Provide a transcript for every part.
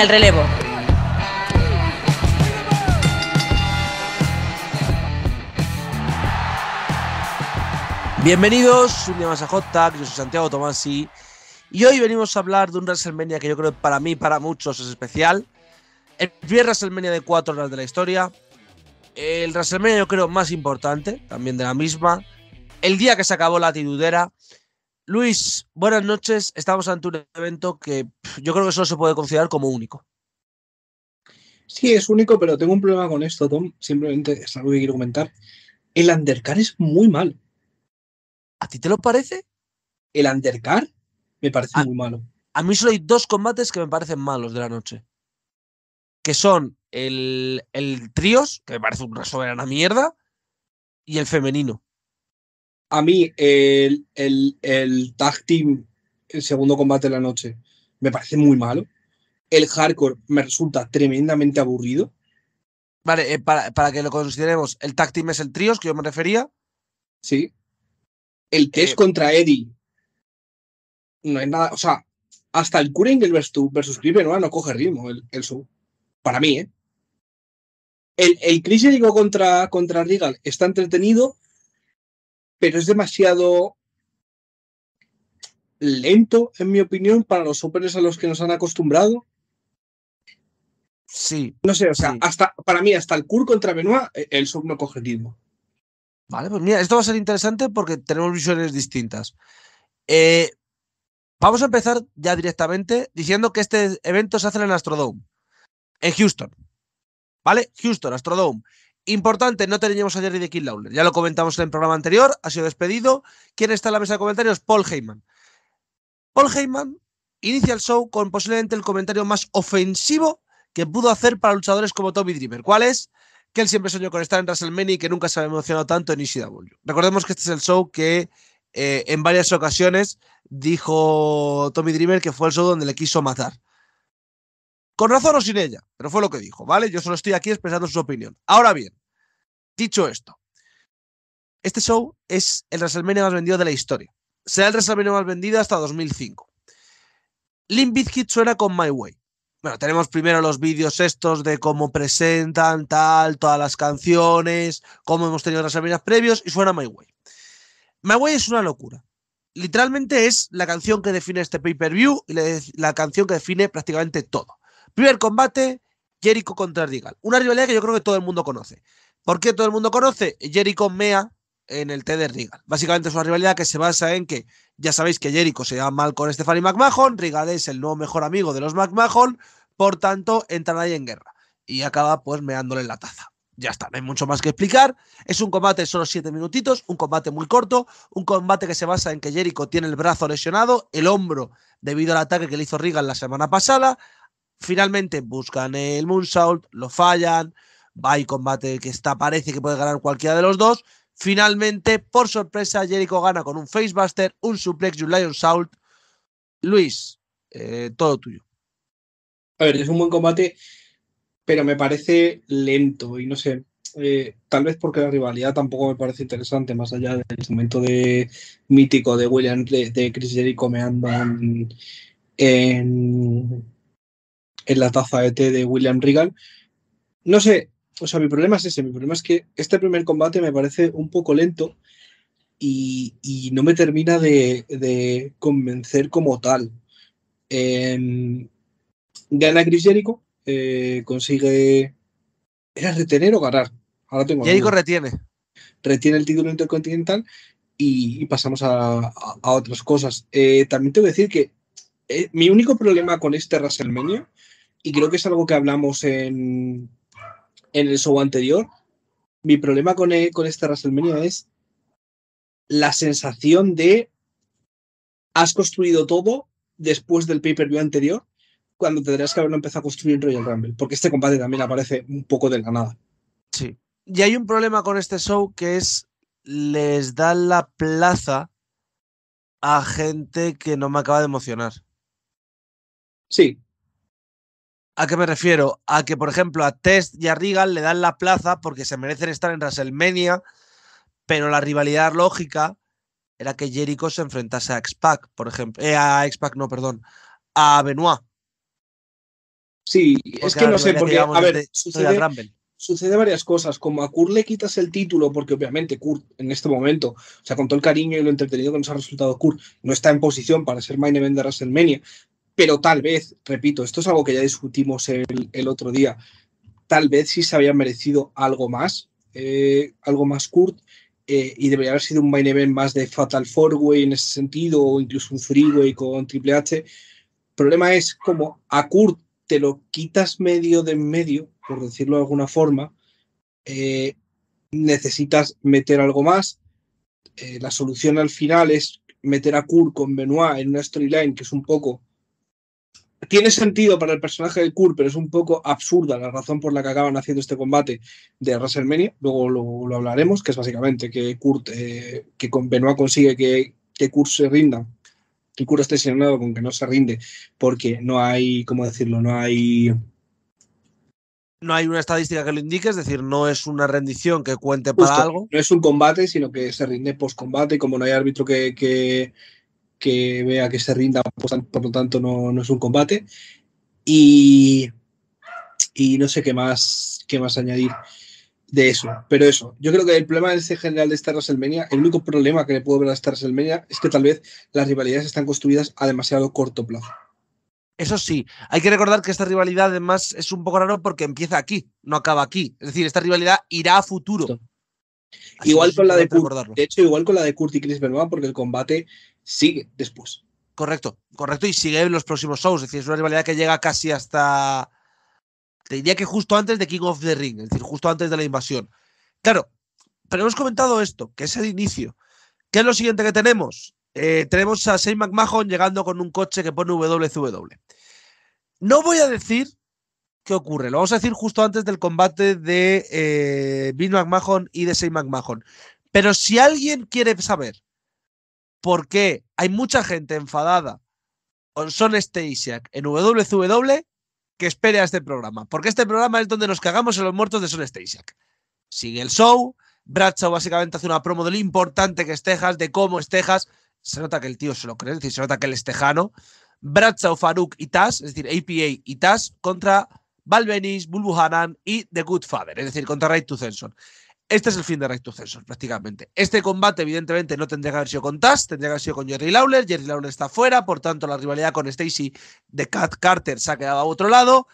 el relevo. Bienvenidos un día más a Hot Tag, yo soy Santiago Tomasi y hoy venimos a hablar de un WrestleMania que yo creo que para mí, para muchos es especial. El primer WrestleMania de cuatro horas de la historia, el WrestleMania yo creo más importante, también de la misma, el día que se acabó la tidudera Luis, buenas noches. Estamos ante un evento que yo creo que solo se puede considerar como único. Sí, es único, pero tengo un problema con esto, Tom. Simplemente es algo que quiero comentar. El undercar es muy mal. ¿A ti te lo parece? El undercar me parece ah, muy malo. A mí solo hay dos combates que me parecen malos de la noche. Que son el, el tríos, que me parece una soberana mierda, y el femenino a mí el, tag team, el segundo combate de la noche, me parece muy malo. El hardcore me resulta tremendamente aburrido. Vale, eh, para, que lo consideremos, el tag team es el trios que yo me refería. Sí. El que es eh, contra Eddie. No es nada. O sea, hasta el curing versus, versus Creeper no, no coge ritmo el, show. Para mí, ¿eh? El, el Chris digo contra, contra Regal está entretenido, pero es demasiado lento, en mi opinión, para los openers a los que nos han acostumbrado. Sí. No sé, o sea, hasta, para mí, hasta el Cur contra Benoit, eh, el sub no coge Vale, pues mira, esto va a ser interesante porque tenemos visiones distintas. Eh, vamos a empezar ya directamente diciendo que este evento se hace en Astrodome, en Houston. ¿Vale? Houston, Astrodome. Importante, no teníamos ayer de Kill Lawler. Ya lo comentamos en el programa anterior, ha sido despedido. ¿Quién está en la mesa de comentarios? Paul Heyman. Paul Heyman inicia el show con posiblemente el comentario más ofensivo que pudo hacer para luchadores como Tommy Dreamer. ¿Cuál es? Que él siempre soñó con estar en WrestleMania y que nunca se había emocionado tanto en ECW. Recordemos que este es el show que eh, en varias ocasiones dijo Tommy Dreamer que fue el show donde le quiso matar. Con razón o sin ella, pero fue lo que dijo, ¿vale? Yo solo estoy aquí expresando su opinión. Ahora bien, dicho esto, este show es el WrestleMania más vendido de la historia. Será el WrestleMania más vendido hasta 2005. Limp Bizkit suena con My Way. Bueno, tenemos primero los vídeos estos de cómo presentan, tal, todas las canciones, cómo hemos tenido WrestleMania previos y suena My Way. My Way es una locura. Literalmente es la canción que define este pay-per-view y la canción que define prácticamente todo. Primer combate, Jericho contra Regal. Una rivalidad que yo creo que todo el mundo conoce. ¿Por qué todo el mundo conoce? Jericho mea en el T de Regal. Básicamente es una rivalidad que se basa en que ya sabéis que Jericho se lleva mal con Stephanie McMahon, Regal es el nuevo mejor amigo de los McMahon, por tanto entran ahí en guerra y acaba pues meándole la taza. Ya está, no hay mucho más que explicar. Es un combate de solo 7 minutitos, un combate muy corto, un combate que se basa en que Jericho tiene el brazo lesionado, el hombro debido al ataque que le hizo Regal la semana pasada, Finalmente buscan el Moonsault, lo fallan, va y combate que está, parece que puede ganar cualquiera de los dos. Finalmente, por sorpresa, Jericho gana con un Facebuster, un Suplex y un Lion Salt. Luis, eh, todo tuyo. A ver, es un buen combate, pero me parece lento y no sé. Eh, tal vez porque la rivalidad tampoco me parece interesante, más allá del momento de mítico de William, de, de Chris Jericho me andan en, en la taza de té de William Regal. No sé, o sea, mi problema es ese, mi problema es que este primer combate me parece un poco lento y, no me termina de, convencer como tal. gana Chris Jericho, eh, consigue... ¿Era retener o ganar? Ahora Jericho retiene. Retiene el título intercontinental y, pasamos a, otras cosas. Eh, también tengo que decir que eh, mi único problema con este WrestleMania y creo que es algo que hablamos en, el show anterior, mi problema con, e, este con esta WrestleMania es la sensación de has construido todo después del pay-per-view anterior, cuando tendrías que haberlo empezado a construir en Royal Rumble, porque este combate también aparece un poco de la nada. Sí. Y hay un problema con este show que es les da la plaza a gente que no me acaba de emocionar. Sí, ¿A qué me refiero? A que, por ejemplo, a Test y a Regal le dan la plaza porque se merecen estar en WrestleMania, pero la rivalidad lógica era que Jericho se enfrentase a X-Pac, por ejemplo. Eh, a X-Pac, no, perdón. A Benoit. Sí, es que no sé, porque, a ver, sucede, varias cosas. Como a Kurt le quitas el título, porque obviamente Kurt en este momento, o sea, con todo el cariño y lo entretenido que nos ha resultado Kurt, no está en posición para ser main event de WrestleMania, pero tal vez, repito, esto es algo que ya discutimos el, otro día, tal vez sí se había merecido algo más, eh, algo más Kurt, eh, y debería haber sido un main event más de Fatal Four Way en ese sentido, o incluso un Freeway con Triple H. El problema es como a Kurt te lo quitas medio de en medio, por decirlo de alguna forma, eh, necesitas meter algo más. la solución al final es meter a Kurt con Benoit en una storyline que es un poco tiene sentido para el personaje de Kurt, pero es un poco absurda la razón por la que acaban haciendo este combate de WrestleMania. Luego lo, hablaremos, que es básicamente que Kurt, eh, que Benoit consigue que, Kurt se rinda. Que Kurt esté señalado con que no se rinde, porque no hay, ¿cómo decirlo? No hay. No hay una estadística que lo indique, es decir, no es una rendición que cuente para algo. No es un combate, sino que se rinde post-combate, como no hay árbitro que que vea que se rinda, por lo tanto no, es un combate. Y, y, no sé qué más, qué más añadir de eso. Pero eso, yo creo que el problema en este general de Wars WrestleMania, el único problema que le puedo ver a Wars WrestleMania es que tal vez las rivalidades están construidas a demasiado corto plazo. Eso sí, hay que recordar que esta rivalidad además es un poco raro porque empieza aquí, no acaba aquí. Es decir, esta rivalidad irá a futuro. igual con la de de hecho, igual con la de Kurt y Chris Benoit, porque el combate sigue después. Correcto, correcto, y sigue en los próximos shows. Es decir, es una rivalidad que llega casi hasta. Te diría que justo antes de King of the Ring, es decir, justo antes de la invasión. Claro, pero hemos comentado esto, que es el inicio. ¿Qué es lo siguiente que tenemos? Eh, tenemos a Shane McMahon llegando con un coche que pone WCW. No voy a decir qué ocurre, lo vamos a decir justo antes del combate de eh, Bill McMahon y de Shane McMahon. Pero si alguien quiere saber porque Hay mucha gente enfadada con Son Stasiak en WCW e que espere a este programa, porque este programa es donde nos cagamos en los muertos de Son Stasiak. Sigue el show, Bradshaw básicamente hace una promo de lo importante que es de cómo es Se nota que el tío se lo cree, es decir, se nota que él es tejano. Bradshaw, Faruk y Taz, es decir, APA y Tas contra Valvenis, Bulbuhanan y The Good Father, es decir, contra Ray Censor. Este es el fin de Right to Censor, prácticamente. Este combate, evidentemente, no tendría que haber sido con Taz, tendría que haber sido con Jerry Lawler. Jerry Lawler está fuera, por tanto, la rivalidad con Stacy de Cat Carter se ha quedado a otro lado.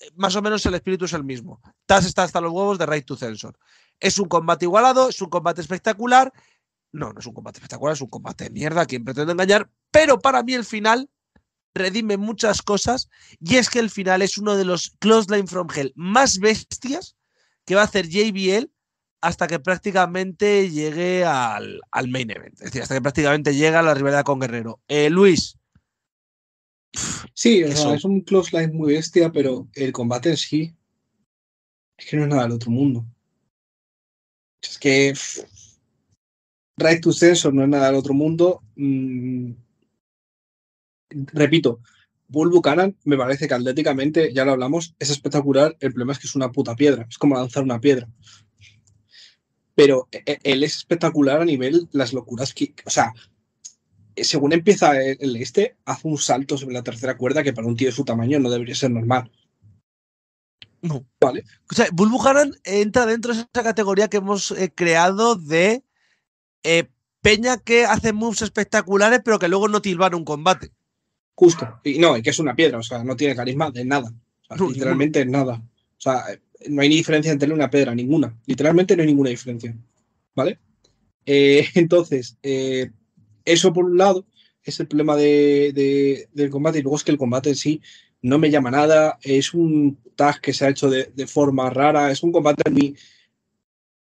Eh, más o menos el espíritu es el mismo. Taz está hasta los huevos de Right to Censor. Es un combate igualado, es un combate espectacular. No, no es un combate espectacular, es un combate de mierda, quien pretende engañar. Pero para mí el final redime muchas cosas y es que el final es uno de los Close Line from Hell más bestias que va a hacer JBL hasta que prácticamente llegue al, main event, es decir, hasta que prácticamente llega a la rivalidad con Guerrero. Eh, Luis. Sí, es un close line muy bestia, pero el combate en sí es que no es nada del otro mundo. Es que Right to Sensor no es nada del otro mundo. Mm, repito, Bull Buchanan me parece que atléticamente, ya lo hablamos, es espectacular. El problema es que es una puta piedra. Es como lanzar una piedra pero e, e, él es espectacular a nivel las locuras que, o sea, eh, según empieza el este, hace un salto sobre la tercera cuerda que para un tío de su tamaño no debería ser normal. No. Vale. O sea, Bulbujaran entra dentro de esa categoría que hemos eh, creado de eh, peña que hace moves espectaculares, pero que luego no tilban un combate. Justo. Y no, y que es una piedra, o sea, no tiene carisma de nada. literalmente nada. O sea, no hay ni diferencia entre una pedra, ninguna. Literalmente no hay ninguna diferencia. ¿Vale? Eh, entonces, eh, eso por un lado es el problema de, del combate. Y luego es que el combate en sí no me llama nada. Es un tag que se ha hecho de, forma rara. Es un combate mí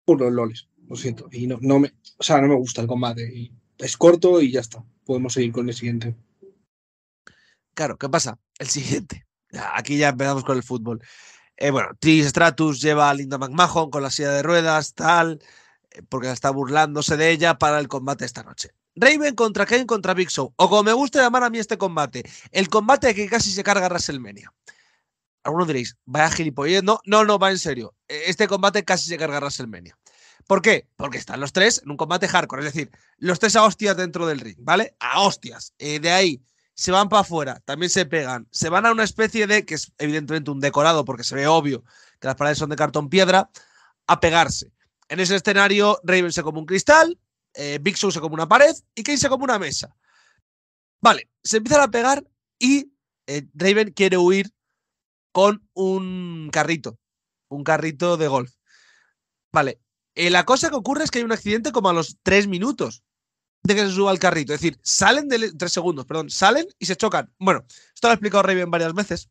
por los loles. Lo siento. Y no, no me, o sea, no me gusta el combate. es corto y ya está. Podemos seguir con el siguiente. Claro, ¿qué pasa? El siguiente. Aquí ya empezamos con el fútbol. Eh, bueno, Tris Stratus lleva a Linda McMahon con la silla de ruedas, tal, eh, porque está burlándose de ella para el combate esta noche. Raven contra Kane contra Big Show, o como me gusta llamar a mí este combate, el combate que casi se carga WrestleMania. Algunos diréis, vaya gilipollez. No, no, no, va en serio. E, este combate casi se carga a WrestleMania. ¿Por qué? Porque están los tres en un combate hardcore, es decir, los tres a hostias dentro del ring, ¿vale? A hostias. Eh, de ahí se van para afuera, también se pegan, se van a una especie de, que es evidentemente un decorado porque se ve obvio que las paredes son de cartón piedra, a pegarse. En ese escenario, Raven se come un cristal, eh, Big Show se come una pared y Kane se come una mesa. Vale, se empiezan a pegar y eh, Raven quiere huir con un carrito, un carrito de golf. Vale, eh, la cosa que ocurre es que hay un accidente como a los tres minutos de que se suba al carrito. Es decir, salen de tres segundos, perdón, salen y se chocan. Bueno, esto lo ha explicado Raven varias veces.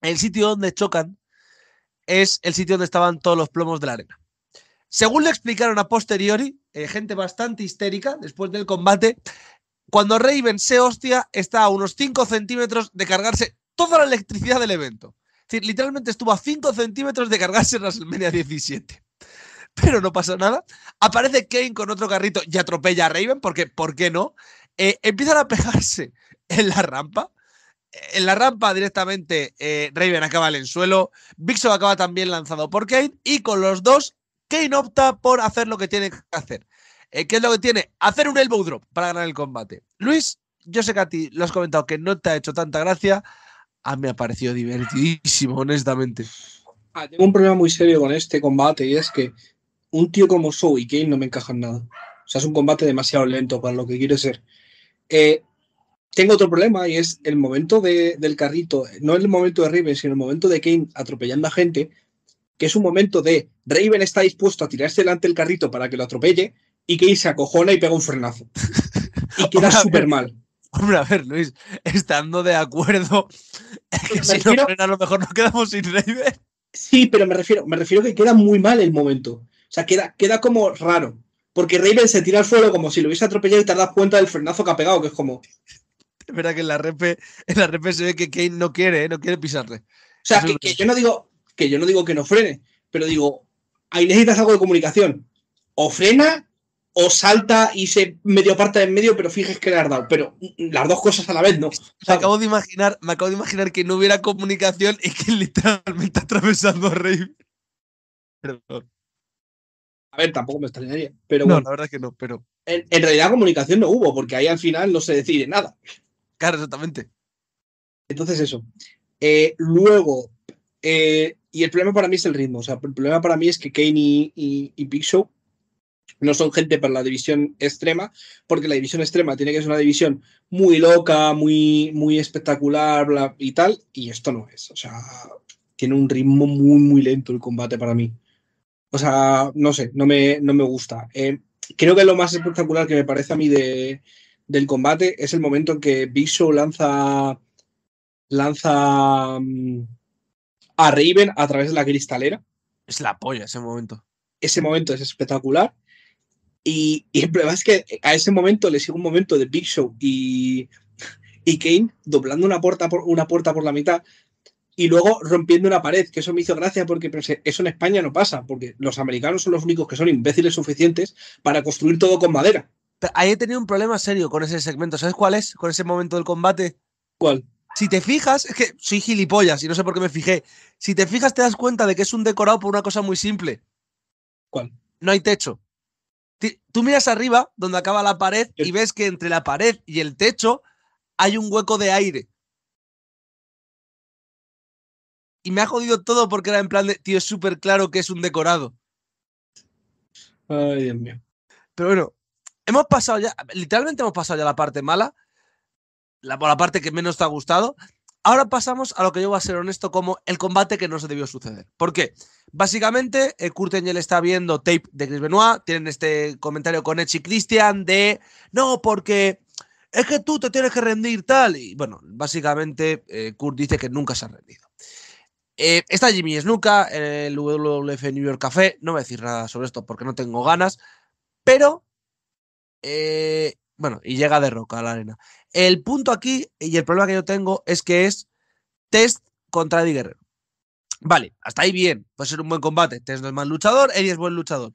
El sitio donde chocan es el sitio donde estaban todos los plomos de la arena. Según le explicaron a posteriori, eh, gente bastante histérica después del combate, cuando Raven se hostia, está a unos 5 centímetros de cargarse toda la electricidad del evento. Es decir, literalmente estuvo a 5 centímetros de cargarse WrestleMania 17 pero no pasa nada. Aparece Kane con otro carrito y atropella a Raven, porque ¿por qué no? Eh, empiezan a pegarse en la rampa. Eh, en la rampa directamente eh, Raven acaba en el suelo, Big acaba también lanzado por Kane y con los dos Kane opta por hacer lo que tiene que hacer. ¿Qué es lo que tiene? Hacer un elbow drop para ganar el combate. Luis, yo sé que a ti lo has comentado que no te ha hecho tanta gracia. A mí me ha parecido divertidísimo, honestamente. Ah, tengo un problema muy serio con este combate y es que un tío como Show y Kane no me encajan nada. O sea, es un combate demasiado lento para lo que quiere ser. Eh, tengo otro problema y es el momento del carrito, no el momento de Raven, sino el momento de Kane atropellando a gente, que es un momento de Raven está dispuesto a tirarse delante del carrito para que lo atropelle y Kane se acojona y pega un frenazo. y queda súper mal. Hombre, a ver, Luis, estando de acuerdo que si no frena, a lo mejor nos quedamos sin Raven. Sí, pero me refiero, me refiero que queda muy mal el momento. O sea, queda, queda como raro. Porque Raven se tira al suelo como si lo hubiese atropellado y te das cuenta del frenazo que ha pegado, que es como. Es verdad que en la rep la se ve que Kane no quiere, ¿eh? no quiere pisarle. O sea, que, yo no digo, que yo no digo que no frene, pero digo, ahí necesitas algo de comunicación. O frena, o salta y se medio parte en medio, pero fíjese que le has dado. Pero las dos cosas a la vez, ¿no? acabo de imaginar, me acabo de imaginar que no hubiera comunicación y que literalmente atravesando a Raven. Perdón. A ver, tampoco me extrañaría. Pero bueno, la verdad que no, pero. En, realidad comunicación no hubo, porque ahí al final no se decide nada. Claro, exactamente. Entonces eso. Eh, luego, eh, y el problema para mí es el ritmo. O sea, el problema para mí es que Kane y, y, Big Show no son gente para la división extrema, porque la división extrema tiene que ser una división muy loca, muy, muy espectacular bla, y tal, y esto no es. O sea, tiene un ritmo muy, muy lento el combate para mí. O sea, no sé, no me, no me gusta. Eh, creo que lo más espectacular que me parece a mí de, del combate es el momento en que Big Show lanza, lanza mm, a Raven a través de la cristalera. Es la polla ese momento. Ese momento es espectacular. Y, el problema es que a ese momento le sigue un momento de Big Show y, Kane doblando una puerta por, una puerta por la mitad y luego rompiendo una pared, que eso me hizo gracia porque eso en España no pasa, porque los americanos son los únicos que son imbéciles suficientes para construir todo con madera. Ahí he tenido un problema serio con ese segmento, ¿sabes cuál es? Con ese momento del combate. ¿Cuál? Si te fijas, es que soy gilipollas y no sé por qué me fijé. Si te fijas, te das cuenta de que es un decorado por una cosa muy simple. ¿Cuál? No hay techo. Tú miras arriba, donde acaba la pared, y ves que entre la pared y el techo hay un hueco de aire. y me ha jodido todo porque era en plan de, tío, es súper claro que es un decorado. Ay, Dios mío. Pero bueno, hemos pasado ya, literalmente hemos pasado ya la parte mala, la, la parte que menos te ha gustado. Ahora pasamos a lo que yo voy a ser honesto como el combate que no se debió suceder. ¿Por qué? Básicamente, eh, Kurt Angel está viendo tape de Chris Benoit, tienen este comentario con Edge Christian de, no, porque es que tú te tienes que rendir tal. Y bueno, básicamente eh, Kurt dice que nunca se ha rendido. Eh, está Jimmy Snuka en el WWF New York Café. No voy a decir nada sobre esto porque no tengo ganas. Pero. Eh, bueno, y llega de roca a la arena. El punto aquí y el problema que yo tengo es que es Test contra Eddie Guerrero. Vale, hasta ahí bien. Puede ser un buen combate. Test no es mal luchador, Eddie es buen luchador.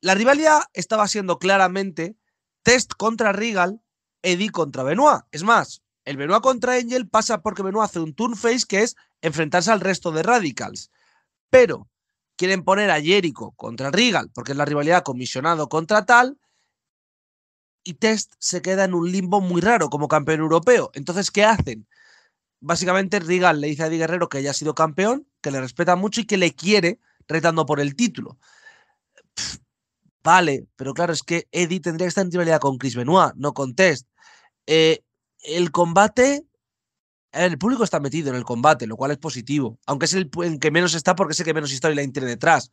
La rivalidad estaba siendo claramente Test contra Regal, Eddie contra Benoit. Es más, el Benoit contra Angel pasa porque Benoit hace un turn face que es enfrentarse al resto de Radicals. Pero quieren poner a Jericho contra Regal porque es la rivalidad comisionado contra tal. Y Test se queda en un limbo muy raro como campeón europeo. Entonces, ¿qué hacen? Básicamente, Regal le dice a Eddie Guerrero que ya ha sido campeón, que le respeta mucho y que le quiere retando por el título. vale, pero claro, es que Eddie tendría que estar en rivalidad con Chris Benoit, no con Test. Eh, el combate, el público está metido en el combate, lo cual es positivo, aunque es el, que menos está porque sé que menos historia la tiene detrás.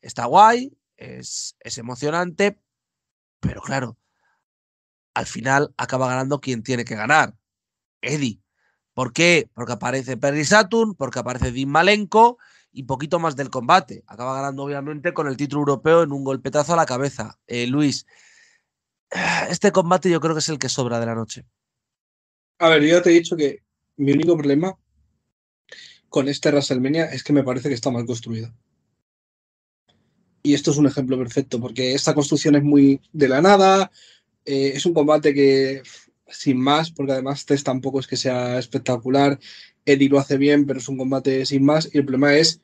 Está guay, es, emocionante, pero claro, al final acaba ganando quien tiene que ganar, Eddie. ¿Por qué? Porque aparece Perry Saturn, porque aparece Dean Malenko y poquito más del combate. Acaba ganando obviamente con el título europeo en un golpetazo a la cabeza. Eh, Luis, este combate yo creo que es el que sobra de la noche. A ver, yo ya te he dicho que mi único problema con este WrestleMania es que me parece que está mal construido. Y esto es un ejemplo perfecto, porque esta construcción es muy de la nada, eh, es un combate que sin más, porque además Test tampoco es que sea espectacular, Eddie lo hace bien, pero es un combate sin más, y el problema es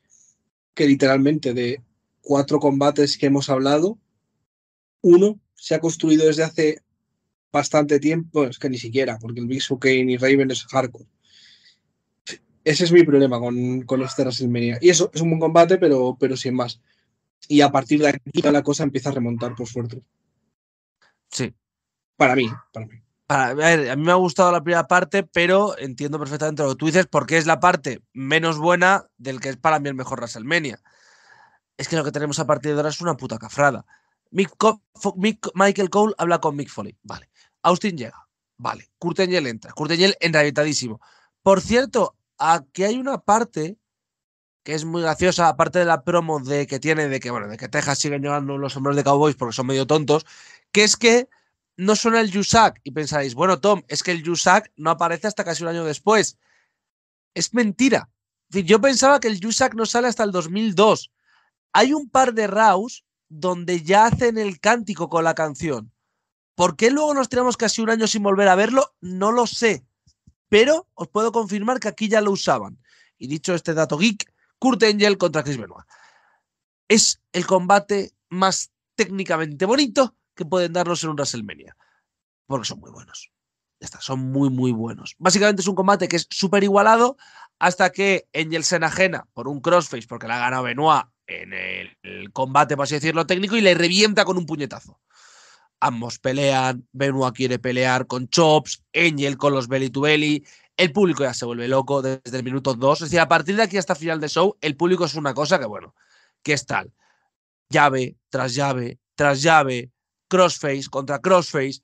que literalmente de cuatro combates que hemos hablado, uno se ha construido desde hace bastante tiempo, es que ni siquiera, porque el Big y Raven es hardcore. Ese es mi problema con, con este WrestleMania. Y eso, es un buen combate, pero, pero sin más. Y a partir de aquí la cosa empieza a remontar, por suerte. Sí. Para mí, para mí. a, ver, a mí me ha gustado la primera parte, pero entiendo perfectamente lo que tú dices, porque es la parte menos buena del que es para mí el mejor WrestleMania. Es que lo que tenemos a partir de ahora es una puta cafrada. Michael Cole habla con Mick Foley. Vale. Austin llega, vale. Kurt entra. Kurt entra Por cierto, aquí hay una parte que es muy graciosa, aparte de la promo de que tiene, de que, bueno, de que Texas sigue llevando los hombros de Cowboys porque son medio tontos, que es que no suena el Yusak. Y pensáis, bueno, Tom, es que el Yusak no aparece hasta casi un año después. Es mentira. Yo pensaba que el Yusak no sale hasta el 2002. Hay un par de Raus donde ya hacen el cántico con la canción. ¿Por qué luego nos tiramos casi un año sin volver a verlo? No lo sé. Pero os puedo confirmar que aquí ya lo usaban. Y dicho este dato geek, Kurt Angel contra Chris Benoit. Es el combate más técnicamente bonito que pueden darnos en un WrestleMania. Porque son muy buenos. Ya son muy, muy buenos. Básicamente es un combate que es súper igualado hasta que Angel se enajena por un crossface porque la gana Benoit en el, el combate, por así decirlo, técnico y le revienta con un puñetazo ambos pelean, Benoit quiere pelear con Chops, Angel con los belly to belly, el público ya se vuelve loco desde el minuto 2, es decir, a partir de aquí hasta final de show, el público es una cosa que, bueno, que es tal, llave tras llave, tras llave, crossface contra crossface,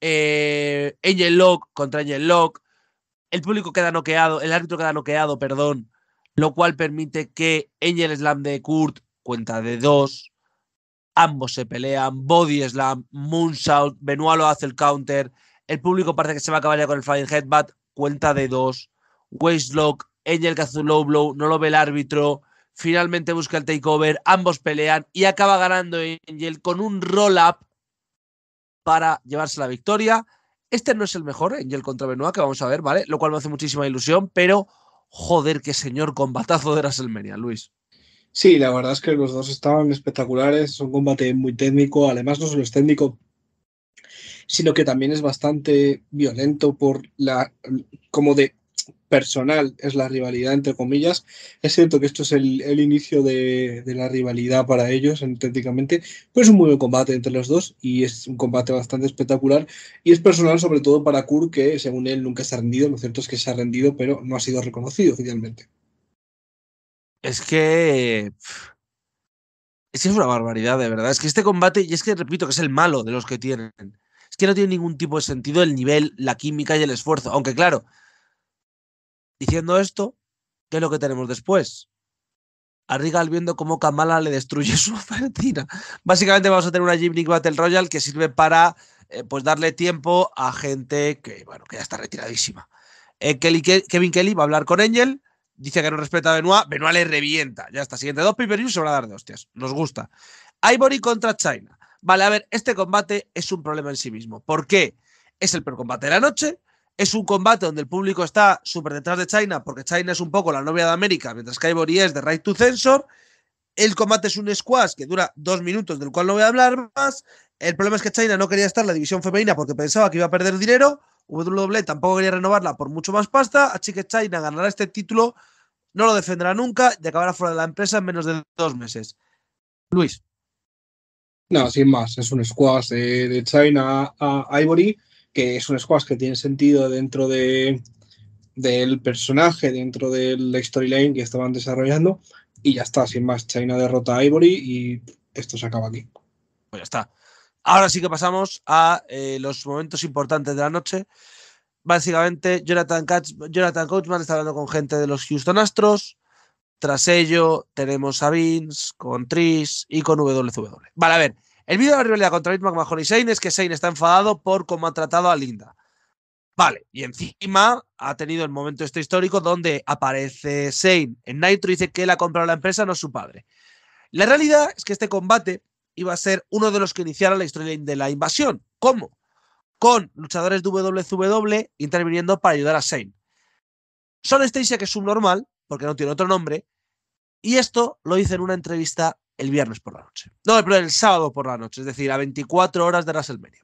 eh, Angel Lock contra Angel Lock, el público queda noqueado, el árbitro queda noqueado, perdón, lo cual permite que Angel Slam de Kurt cuenta de dos, ambos se pelean, body slam, moonsault, Benoit lo hace el counter, el público parece que se va a acabar ya con el flying headbutt, cuenta de dos, Wastelock, Angel que hace un low blow, no lo ve el árbitro, finalmente busca el takeover, ambos pelean y acaba ganando Angel con un roll-up para llevarse la victoria. Este no es el mejor, Angel contra Benoit, que vamos a ver, ¿vale? Lo cual me hace muchísima ilusión, pero joder, qué señor combatazo de WrestleMania, Luis. Sí, la verdad es que los dos estaban espectaculares, es un combate muy técnico, además no solo es técnico, sino que también es bastante violento por la, como de personal es la rivalidad, entre comillas. Es cierto que esto es el, inicio de, la rivalidad para ellos, auténticamente, pero es un muy buen combate entre los dos y es un combate bastante espectacular. Y es personal, sobre todo para Kur, que según él nunca se ha rendido. Lo cierto es que se ha rendido, pero no ha sido reconocido oficialmente. Es que. Es una barbaridad, de verdad. Es que este combate, y es que repito, que es el malo de los que tienen. Es que no tiene ningún tipo de sentido el nivel, la química y el esfuerzo. Aunque, claro, diciendo esto, ¿qué es lo que tenemos después? Arrigal viendo cómo Kamala le destruye su ofertina. Básicamente vamos a tener una Gymnic Battle Royale que sirve para eh, pues darle tiempo a gente que, bueno, que ya está retiradísima. Eh, Kelly, Kevin Kelly va a hablar con Angel dice que no respeta a Benoit, Benoit le revienta. Ya está, siguiente dos pay se van a dar de hostias. Nos gusta. Ivory contra China. Vale, a ver, este combate es un problema en sí mismo. ¿Por qué? Es el peor combate de la noche. Es un combate donde el público está súper detrás de China, porque China es un poco la novia de América, mientras que Ivory es de Right to Censor. El combate es un squash que dura dos minutos, del cual no voy a hablar más. El problema es que China no quería estar en la división femenina porque pensaba que iba a perder dinero. WWE tampoco quería renovarla por mucho más pasta, así que China ganará este título no lo defenderá nunca y acabará fuera de la empresa en menos de dos meses. Luis. No, sin más, es un squash de, China a Ivory, que es un squash que tiene sentido dentro de, del personaje, dentro del storyline que estaban desarrollando, y ya está, sin más, China derrota a Ivory y esto se acaba aquí. Pues ya está. Ahora sí que pasamos a eh, los momentos importantes de la noche básicamente Jonathan, Jonathan Coachman está hablando con gente de los Houston Astros. Tras ello, tenemos a Vince con Tris y con WW. E. Vale, a ver. El vídeo de la rivalidad contra Vince McMahon y Shane es que Shane está enfadado por cómo ha tratado a Linda. Vale, y encima ha tenido el momento este histórico donde aparece Shane en Nitro y dice que él ha comprado la empresa, no su padre. La realidad es que este combate iba a ser uno de los que iniciara la historia de la invasión. ¿Cómo? con luchadores de e interviniendo para ayudar a Shane. Son Stacy que es subnormal, porque no tiene otro nombre, y esto lo hice en una entrevista el viernes por la noche. No, el sábado por la noche, es decir, a 24 horas de WrestleMania.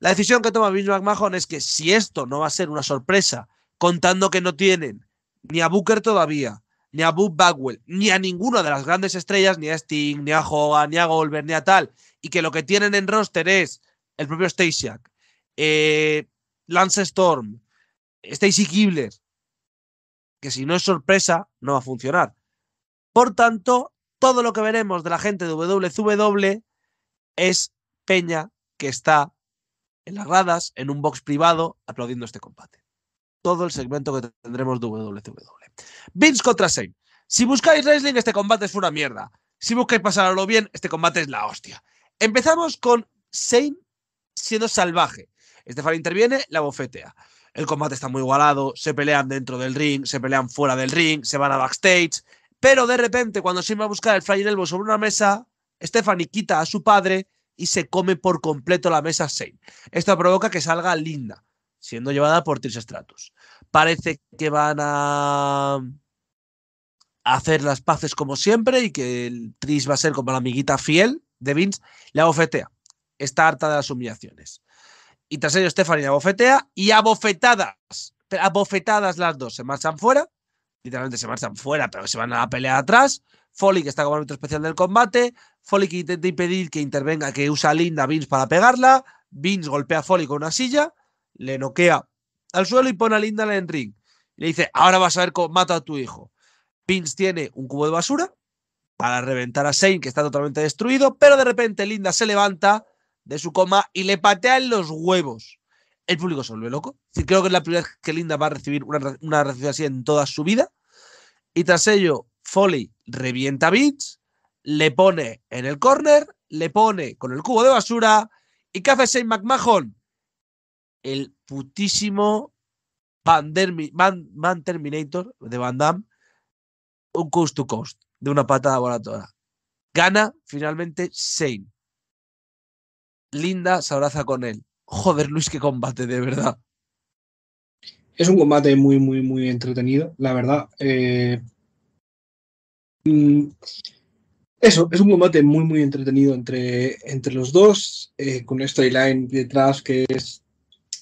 La decisión que toma Vince McMahon es que si esto no va a ser una sorpresa, contando que no tienen ni a Booker todavía, ni a book Bagwell, ni a ninguna de las grandes estrellas, ni a Sting, ni a Hogan, ni a Goldberg, ni a tal, y que lo que tienen en roster es el propio Stasiak, eh, Lance Storm, Stacy Kibler, que si no es sorpresa, no va a funcionar. Por tanto, todo lo que veremos de la gente de WCW e es Peña que está en las gradas, en un box privado, aplaudiendo este combate. Todo el segmento que tendremos de WCW. E. Vince contra Shane. Si buscáis wrestling, este combate es una mierda. Si buscáis pasarlo bien, este combate es la hostia. Empezamos con Shane siendo salvaje. Estefan interviene, la bofetea. El combate está muy igualado, se pelean dentro del ring, se pelean fuera del ring, se van a backstage, pero de repente cuando se va a buscar el Flyer Elbow sobre una mesa, Stephanie quita a su padre y se come por completo la mesa Shane. Esto provoca que salga Linda, siendo llevada por Tris Stratus. Parece que van a hacer las paces como siempre y que el va a ser como la amiguita fiel de Vince, la bofetea. Está harta de las humillaciones y tras ello Stephanie abofetea y abofetadas, abofetadas las dos, se marchan fuera, literalmente se marchan fuera, pero se van a la pelea atrás. Foley, que está como árbitro especial del combate, Foley que intenta impedir que intervenga, que usa a Linda Vince para pegarla, Vince golpea a Foley con una silla, le noquea al suelo y pone a Linda en ring. le dice, ahora vas a ver cómo mata a tu hijo. Vince tiene un cubo de basura para reventar a Shane, que está totalmente destruido, pero de repente Linda se levanta de su coma y le patean los huevos. El público se vuelve loco. sí creo que es la primera vez que Linda va a recibir una, una así en toda su vida. Y tras ello, Foley revienta a le pone en el corner, le pone con el cubo de basura y ¿qué hace Shane McMahon? El putísimo Van, Terminator de Van Damme, un coast to coast, de una patada voladora. Gana finalmente Shane. Linda se abraza con él. Joder, Luis, qué combate, de verdad. Es un combate muy, muy, muy entretenido, la verdad. Eh, mm, eso, es un combate muy, muy entretenido entre, entre los dos, eh, con una storyline detrás que es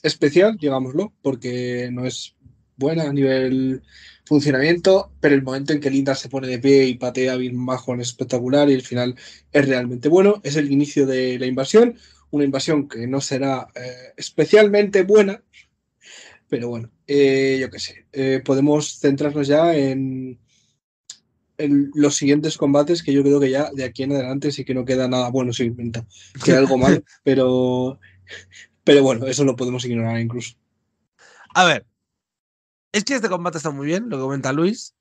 especial, digámoslo, porque no es buena a nivel funcionamiento, pero el momento en que Linda se pone de pie y patea bien bajo es espectacular y el final es realmente bueno. Es el inicio de la invasión, una invasión que no será eh, especialmente buena, pero bueno, eh, yo qué sé, eh, podemos centrarnos ya en, los siguientes combates que yo creo que ya de aquí en adelante sí que no queda nada bueno, se inventa, queda algo mal, pero, pero bueno, eso lo podemos ignorar incluso. A ver, es que este combate está muy bien, lo comenta Luis,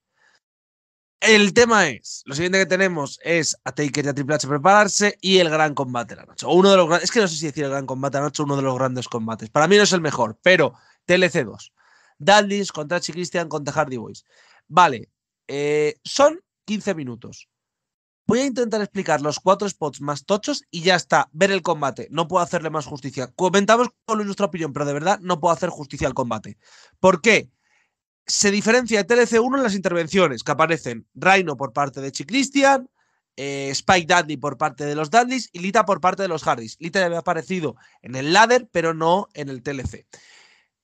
el tema es, lo siguiente que tenemos es a Taker y a Triple H prepararse y el gran combate de la noche. uno de los es que no sé si decir el gran combate de la noche uno de los grandes combates. Para mí no es el mejor, pero TLC 2. Dallas contra Chi Christian contra Hardy Boys. Vale, eh, son 15 minutos. Voy a intentar explicar los cuatro spots más tochos y ya está, ver el combate. No puedo hacerle más justicia. Comentamos con nuestra opinión, pero de verdad no puedo hacer justicia al combate. ¿Por qué? se diferencia de TLC1 en las intervenciones que aparecen Rhino por parte de Chi eh, Spike Dudley por parte de los Dudleys y Lita por parte de los Hardys. Lita ya había aparecido en el ladder, pero no en el TLC.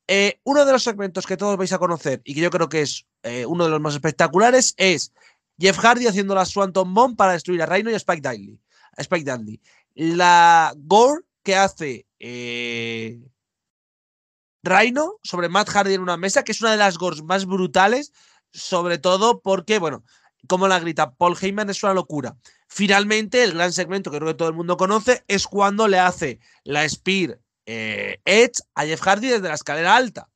Eh, uno de los segmentos que todos vais a conocer y que yo creo que es eh, uno de los más espectaculares es Jeff Hardy haciendo la Swanton Bomb para destruir a Rhino y a Spike Dudley. Spike Dudley. La Gore que hace eh, Reino sobre Matt Hardy en una mesa, que es una de las gores más brutales, sobre todo porque, bueno, como la grita Paul Heyman es una locura. Finalmente, el gran segmento que creo que todo el mundo conoce es cuando le hace la Spear eh, Edge a Jeff Hardy desde la escalera alta.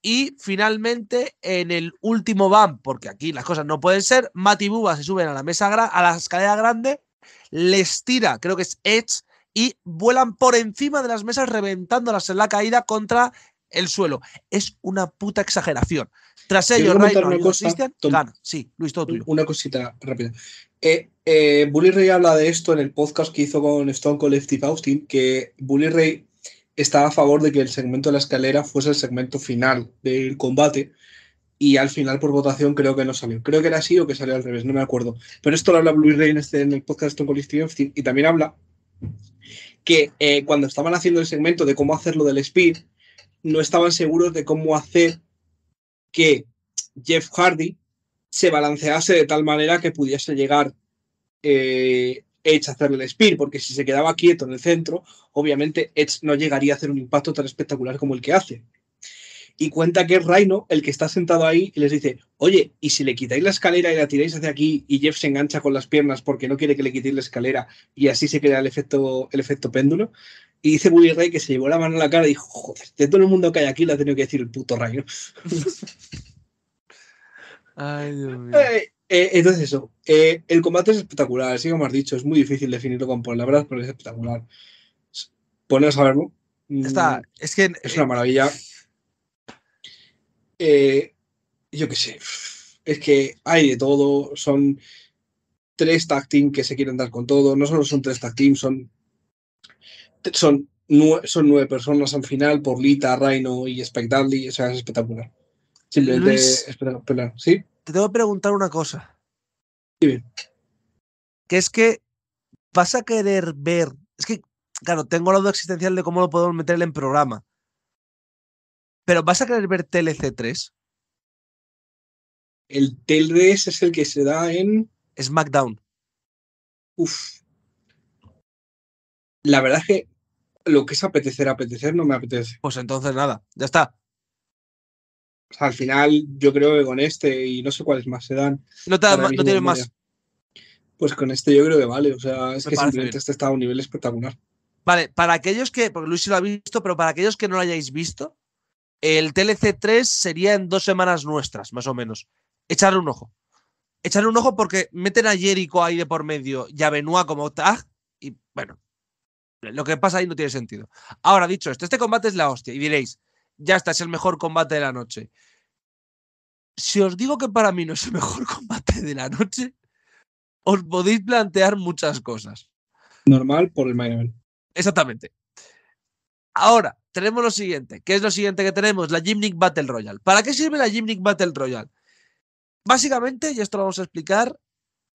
Y finalmente, en el último bump, porque aquí las cosas no pueden ser, Matt y Buba se suben a la mesa a la escalera grande, les tira, creo que es Edge, y vuelan por encima de las mesas reventándolas en la caída contra el suelo. Es una puta exageración. Tras ello, Sí, Luis, todo Una cosita rápida. Eh, eh, Bully Ray habla de esto en el podcast que hizo con Stone Cold Austin, que Bully Ray estaba a favor de que el segmento de la escalera fuese el segmento final del combate y al final por votación creo que no salió. Creo que era así o que salió al revés, no me acuerdo. Pero esto lo habla Bully Ray en, este, en el podcast Stone Cold Austin y también habla que eh, cuando estaban haciendo el segmento de cómo hacerlo del speed, no estaban seguros de cómo hacer que Jeff Hardy se balancease de tal manera que pudiese llegar eh, Edge a hacerle el spear, porque si se quedaba quieto en el centro, obviamente Edge no llegaría a hacer un impacto tan espectacular como el que hace y cuenta que es reino el que está sentado ahí y les dice, oye, ¿y si le quitáis la escalera y la tiráis hacia aquí y Jeff se engancha con las piernas porque no quiere que le quitéis la escalera y así se crea el efecto, el efecto péndulo? Y dice Bully Ray que se llevó la mano a la cara y dijo, joder, de todo el mundo que hay aquí lo ha tenido que decir el puto reino Ay, Dios mío. Eh, eh, entonces eso, eh, el combate es espectacular, así como has dicho, es muy difícil definirlo con palabras, pero es espectacular. Poneros a verlo. Está, mm, es que... Es una maravilla. Eh, yo qué sé, es que hay de todo, son tres tag que se quieren dar con todo, no solo son tres tag son, son, nueve personas al final por Lita, Rhino y Spike o sea, es espectacular. Simplemente espectacular, ¿sí? Te tengo que preguntar una cosa. bien Que es que vas a querer ver, es que, claro, tengo la duda existencial de cómo lo podemos meter en programa. Pero ¿vas a querer ver TLC3? El TLC es el que se da en. SmackDown. Uf. La verdad es que lo que es apetecer, apetecer, no me apetece. Pues entonces nada, ya está. al final, yo creo que con este y no sé cuáles más se dan. No, te tienes más. Pues con este yo creo que vale. O sea, es que simplemente este está a un nivel espectacular. Vale, para aquellos que, porque Luis sí lo ha visto, pero para aquellos que no lo hayáis visto, el TLC 3 sería en dos semanas nuestras, más o menos. Echarle un ojo. Echarle un ojo porque meten a Jericho ahí de por medio y a Benoit como tag. Y bueno, lo que pasa ahí no tiene sentido. Ahora, dicho esto, este combate es la hostia. Y diréis, ya está, es el mejor combate de la noche. Si os digo que para mí no es el mejor combate de la noche, os podéis plantear muchas cosas. Normal por el main Exactamente. Ahora, tenemos lo siguiente. ¿Qué es lo siguiente que tenemos? La Gymnick Battle Royale. ¿Para qué sirve la Gymnic Battle Royale? Básicamente, y esto lo vamos a explicar,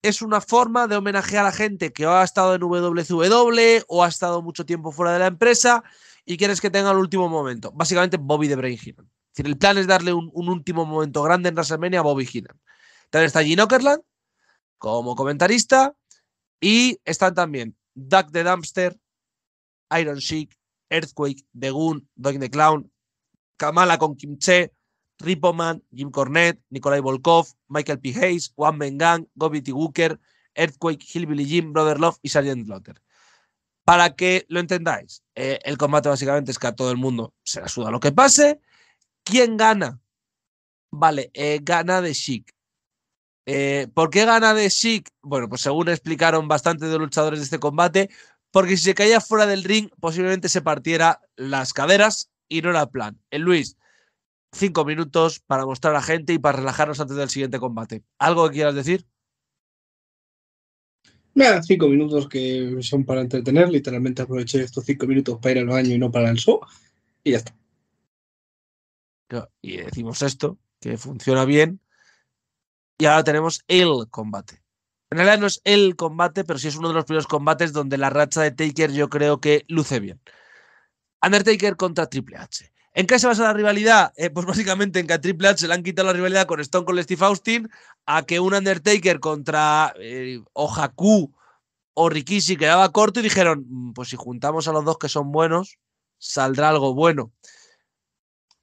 es una forma de homenajear a la gente que ha estado en WCW e o ha estado mucho tiempo fuera de la empresa y quieres que tenga el último momento. Básicamente, Bobby de Brain Heenan. el plan es darle un, último momento grande en WrestleMania a Bobby Heenan. También está Gene Okerland como comentarista y están también Duck the Dumpster, Iron Sheik, Earthquake, The Goon, Doink the Clown, Kamala con Kimche, Ripoman, Jim Cornette, Nikolai Volkov, Michael P. Hayes, Juan Gang, Gobi T. Wooker, Earthquake, Hillbilly Jim, Brother Love y Sargent Slaughter. Para que lo entendáis, eh, el combate básicamente es que a todo el mundo se la suda lo que pase. ¿Quién gana? Vale, eh, gana de Chic. Eh, ¿Por qué gana de Chic? Bueno, pues según explicaron bastantes de luchadores de este combate, porque si se caía fuera del ring, posiblemente se partiera las caderas y no era plan. El eh, Luis, cinco minutos para mostrar a la gente y para relajarnos antes del siguiente combate. ¿Algo que quieras decir? Nada, cinco minutos que son para entretener. Literalmente aproveché estos cinco minutos para ir al baño y no para el show. Y ya está. Y decimos esto, que funciona bien. Y ahora tenemos el combate. En realidad no es el combate, pero sí es uno de los primeros combates donde la racha de Taker yo creo que luce bien. Undertaker contra Triple H. ¿En qué se basa la rivalidad? Eh, pues básicamente en que a Triple H le han quitado la rivalidad con Stone con Steve Austin, a que un Undertaker contra eh, o Rikishi quedaba corto y dijeron, mm, pues si juntamos a los dos que son buenos, saldrá algo bueno.